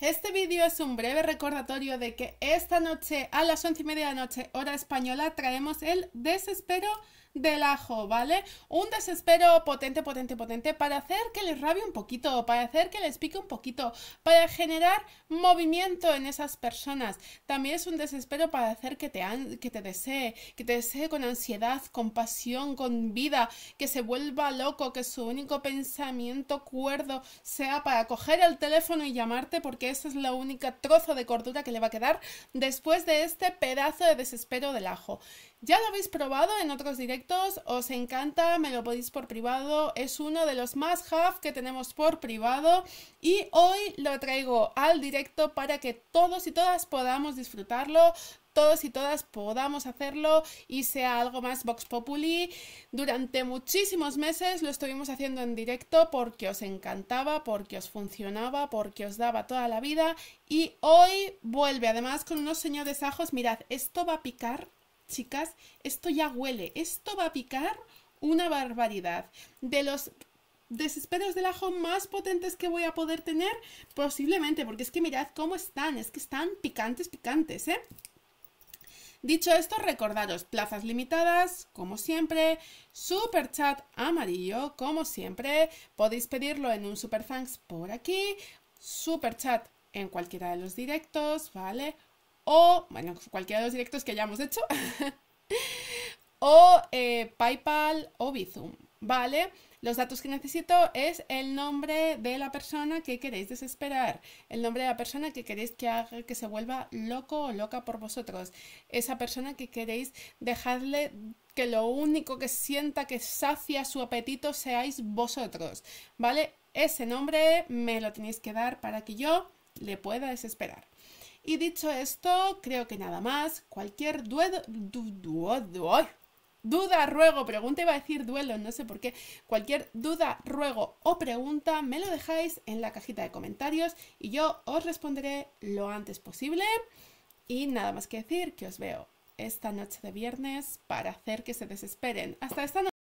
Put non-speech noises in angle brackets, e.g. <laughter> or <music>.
Este vídeo es un breve recordatorio de que esta noche a las once y media de la noche, hora española, traemos el desespero del ajo, ¿vale? Un desespero potente, potente, potente para hacer que les rabie un poquito, para hacer que les pique un poquito, para generar movimiento en esas personas. También es un desespero para hacer que te, que te desee, que te desee con ansiedad, con pasión, con vida, que se vuelva loco, que su único pensamiento cuerdo sea para coger el teléfono y llamarte porque esa es la única trozo de cordura que le va a quedar después de este pedazo de desespero del ajo. Ya lo habéis probado en otros directos, os encanta, me lo podéis por privado, es uno de los más have que tenemos por privado y hoy lo traigo al directo para que todos y todas podamos disfrutarlo, todos y todas podamos hacerlo y sea algo más Vox Populi. Durante muchísimos meses lo estuvimos haciendo en directo porque os encantaba, porque os funcionaba, porque os daba toda la vida y hoy vuelve además con unos señores ajos, mirad, esto va a picar chicas, esto ya huele, esto va a picar una barbaridad. De los desesperos del ajo más potentes que voy a poder tener, posiblemente, porque es que mirad cómo están, es que están picantes, picantes, ¿eh? Dicho esto, recordaros, plazas limitadas, como siempre, super chat amarillo, como siempre, podéis pedirlo en un super thanks por aquí, super chat en cualquiera de los directos, ¿vale? o, bueno, cualquiera de los directos que hayamos hecho, <laughs> o eh, PayPal o Bizum, ¿vale? Los datos que necesito es el nombre de la persona que queréis desesperar, el nombre de la persona que queréis que que se vuelva loco o loca por vosotros, esa persona que queréis dejarle que lo único que sienta que sacia su apetito seáis vosotros, ¿vale? Ese nombre me lo tenéis que dar para que yo le pueda desesperar. Y dicho esto, creo que nada más. Cualquier duedo, duda, ruego, pregunta, iba a decir duelo, no sé por qué. Cualquier duda, ruego o pregunta, me lo dejáis en la cajita de comentarios y yo os responderé lo antes posible. Y nada más que decir que os veo esta noche de viernes para hacer que se desesperen. Hasta esta noche.